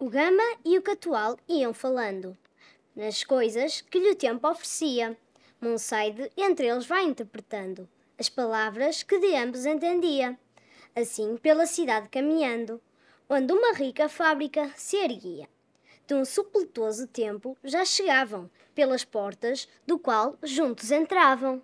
O Gama e o Catual iam falando nas coisas que lhe o tempo oferecia. Monsaide entre eles vai interpretando as palavras que de ambos entendia, assim pela cidade caminhando onde uma rica fábrica se erguia. De um supletoso tempo já chegavam, pelas portas do qual juntos entravam.